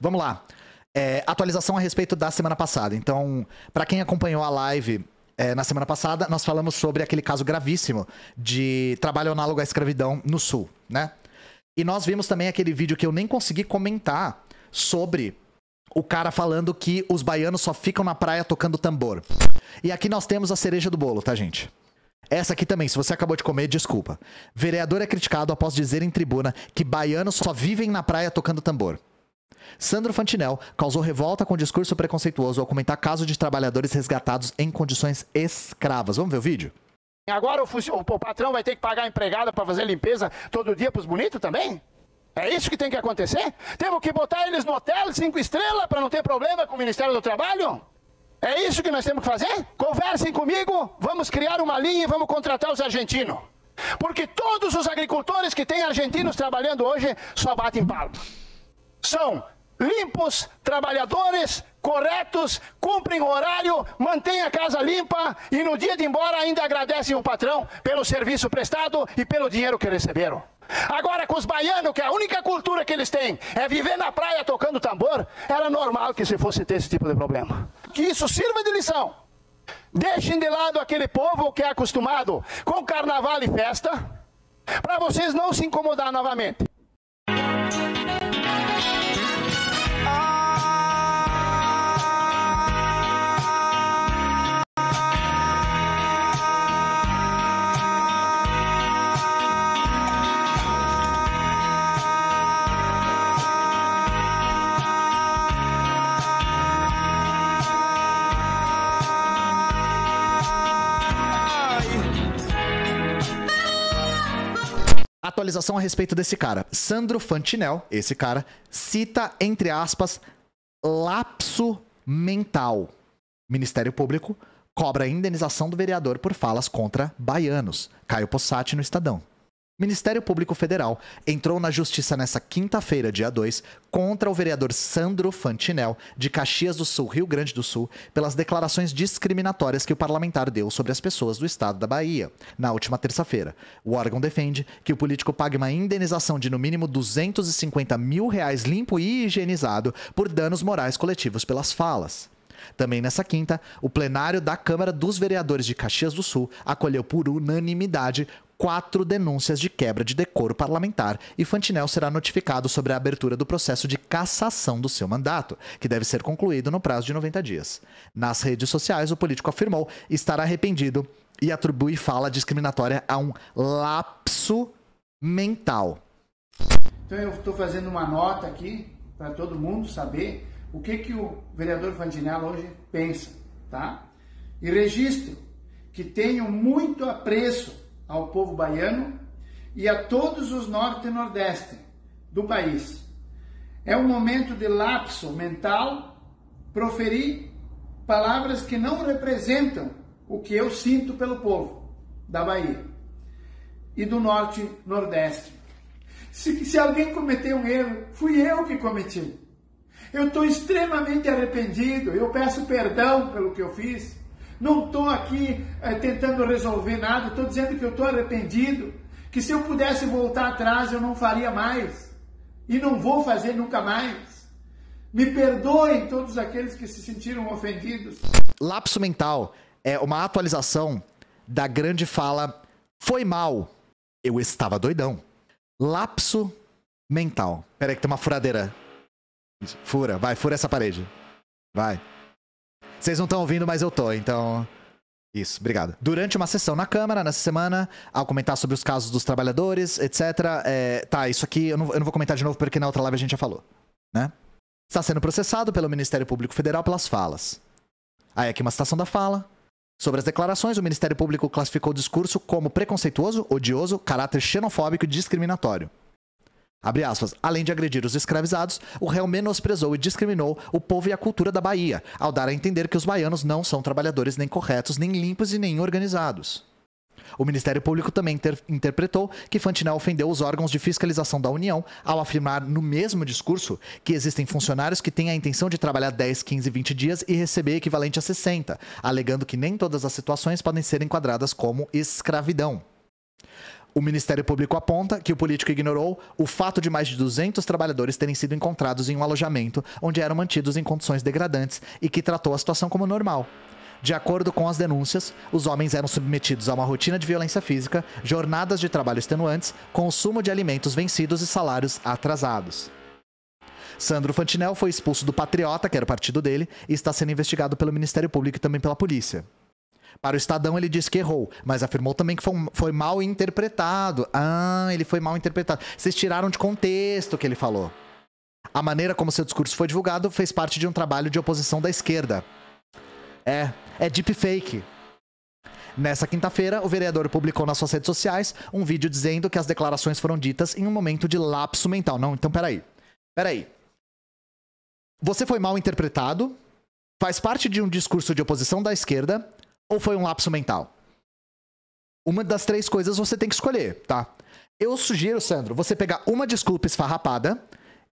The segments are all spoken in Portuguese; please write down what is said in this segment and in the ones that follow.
Vamos lá. É, atualização a respeito da semana passada. Então, para quem acompanhou a live é, na semana passada, nós falamos sobre aquele caso gravíssimo de trabalho análogo à escravidão no Sul, né? E nós vimos também aquele vídeo que eu nem consegui comentar sobre o cara falando que os baianos só ficam na praia tocando tambor. E aqui nós temos a cereja do bolo, tá, gente? Essa aqui também, se você acabou de comer, desculpa. Vereador é criticado após dizer em tribuna que baianos só vivem na praia tocando tambor. Sandro Fantinel causou revolta com discurso preconceituoso ao comentar caso de trabalhadores resgatados em condições escravas. Vamos ver o vídeo? Agora o, o patrão vai ter que pagar a empregada para fazer limpeza todo dia para os bonitos também? É isso que tem que acontecer? Temos que botar eles no hotel cinco estrelas para não ter problema com o Ministério do Trabalho? É isso que nós temos que fazer? Conversem comigo, vamos criar uma linha e vamos contratar os argentinos. Porque todos os agricultores que têm argentinos trabalhando hoje só batem palmas. São limpos, trabalhadores, corretos, cumprem o horário, mantêm a casa limpa e no dia de ir embora ainda agradecem o patrão pelo serviço prestado e pelo dinheiro que receberam. Agora, com os baianos, que é a única cultura que eles têm é viver na praia tocando tambor, era normal que se fosse ter esse tipo de problema. Que isso sirva de lição. Deixem de lado aquele povo que é acostumado com carnaval e festa, para vocês não se incomodar novamente. atualização a respeito desse cara. Sandro Fantinel, esse cara, cita, entre aspas, lapso mental. Ministério Público cobra indenização do vereador por falas contra baianos. Caio Possati no Estadão. Ministério Público Federal entrou na justiça nesta quinta-feira, dia 2, contra o vereador Sandro Fantinel, de Caxias do Sul, Rio Grande do Sul, pelas declarações discriminatórias que o parlamentar deu sobre as pessoas do estado da Bahia, na última terça-feira. O órgão defende que o político pague uma indenização de no mínimo 250 mil reais limpo e higienizado por danos morais coletivos pelas falas. Também nessa quinta, o plenário da Câmara dos Vereadores de Caxias do Sul acolheu por unanimidade quatro denúncias de quebra de decoro parlamentar e Fantinel será notificado sobre a abertura do processo de cassação do seu mandato, que deve ser concluído no prazo de 90 dias. Nas redes sociais, o político afirmou estar arrependido e atribui fala discriminatória a um lapso mental. Então eu estou fazendo uma nota aqui para todo mundo saber o que, que o vereador Fantinel hoje pensa, tá? E registro que tenho muito apreço ao povo baiano e a todos os norte e nordeste do país. É um momento de lapso mental proferir palavras que não representam o que eu sinto pelo povo da Bahia e do norte nordeste. Se, se alguém cometeu um erro, fui eu que cometi. Eu estou extremamente arrependido, eu peço perdão pelo que eu fiz. Não estou aqui é, tentando resolver nada, estou dizendo que eu estou arrependido, que se eu pudesse voltar atrás eu não faria mais e não vou fazer nunca mais. Me perdoem todos aqueles que se sentiram ofendidos. Lapso mental é uma atualização da grande fala: foi mal, eu estava doidão. Lapso mental. Peraí, que tem uma furadeira. Fura, vai, fura essa parede. Vai. Vocês não estão ouvindo, mas eu tô, então. Isso, obrigado. Durante uma sessão na Câmara, nessa semana, ao comentar sobre os casos dos trabalhadores, etc. É, tá, isso aqui eu não, eu não vou comentar de novo porque na outra live a gente já falou, né? Está sendo processado pelo Ministério Público Federal pelas falas. Aí aqui uma citação da fala. Sobre as declarações, o Ministério Público classificou o discurso como preconceituoso, odioso, caráter xenofóbico e discriminatório. Abre aspas. Além de agredir os escravizados, o réu menosprezou e discriminou o povo e a cultura da Bahia, ao dar a entender que os baianos não são trabalhadores nem corretos, nem limpos e nem organizados. O Ministério Público também inter interpretou que Fantinel ofendeu os órgãos de fiscalização da União ao afirmar no mesmo discurso que existem funcionários que têm a intenção de trabalhar 10, 15, 20 dias e receber equivalente a 60, alegando que nem todas as situações podem ser enquadradas como escravidão. O Ministério Público aponta que o político ignorou o fato de mais de 200 trabalhadores terem sido encontrados em um alojamento onde eram mantidos em condições degradantes e que tratou a situação como normal. De acordo com as denúncias, os homens eram submetidos a uma rotina de violência física, jornadas de trabalho extenuantes, consumo de alimentos vencidos e salários atrasados. Sandro Fantinel foi expulso do Patriota, que era o partido dele, e está sendo investigado pelo Ministério Público e também pela polícia. Para o Estadão, ele disse que errou, mas afirmou também que foi, foi mal interpretado. Ah, ele foi mal interpretado. Vocês tiraram de contexto o que ele falou. A maneira como seu discurso foi divulgado fez parte de um trabalho de oposição da esquerda. É, é deepfake. Nessa quinta-feira, o vereador publicou nas suas redes sociais um vídeo dizendo que as declarações foram ditas em um momento de lapso mental. Não, então peraí. Peraí. Você foi mal interpretado, faz parte de um discurso de oposição da esquerda, ou foi um lapso mental? Uma das três coisas você tem que escolher, tá? Eu sugiro, Sandro, você pegar uma desculpa esfarrapada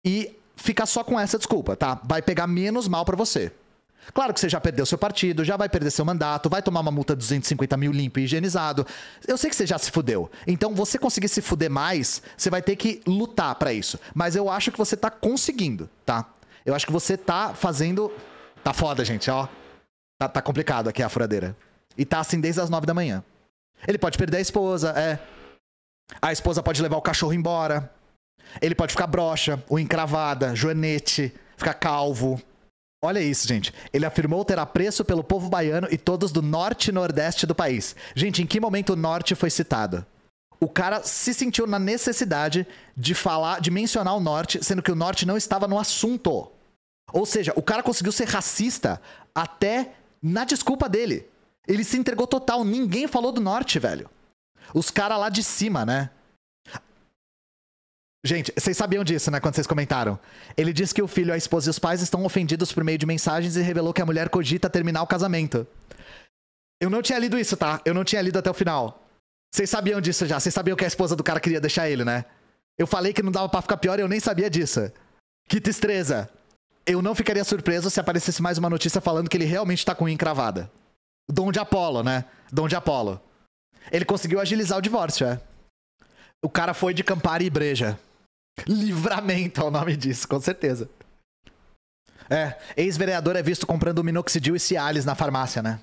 e ficar só com essa desculpa, tá? Vai pegar menos mal para você. Claro que você já perdeu seu partido, já vai perder seu mandato, vai tomar uma multa de 250 mil limpo e higienizado. Eu sei que você já se fudeu. Então, você conseguir se fuder mais, você vai ter que lutar para isso. Mas eu acho que você tá conseguindo, tá? Eu acho que você tá fazendo. Tá foda, gente, ó. Tá, tá complicado aqui a furadeira. E tá assim desde as nove da manhã. Ele pode perder a esposa, é. A esposa pode levar o cachorro embora. Ele pode ficar broxa, ou encravada, joanete, ficar calvo. Olha isso, gente. Ele afirmou ter apreço pelo povo baiano e todos do norte e nordeste do país. Gente, em que momento o norte foi citado? O cara se sentiu na necessidade de falar, de mencionar o norte, sendo que o norte não estava no assunto. Ou seja, o cara conseguiu ser racista até na desculpa dele. Ele se entregou total. Ninguém falou do norte, velho. Os caras lá de cima, né? Gente, vocês sabiam disso, né? Quando vocês comentaram. Ele disse que o filho, a esposa e os pais estão ofendidos por meio de mensagens e revelou que a mulher cogita terminar o casamento. Eu não tinha lido isso, tá? Eu não tinha lido até o final. Vocês sabiam disso já. Vocês sabiam que a esposa do cara queria deixar ele, né? Eu falei que não dava pra ficar pior e eu nem sabia disso. Que tristeza. Eu não ficaria surpreso se aparecesse mais uma notícia falando que ele realmente tá com unha encravada. Dom de Apolo, né? Dom de Apolo. Ele conseguiu agilizar o divórcio, é. O cara foi de Campari e Breja. Livramento é o nome disso, com certeza. É, ex-vereador é visto comprando minoxidil e Cialis na farmácia, né?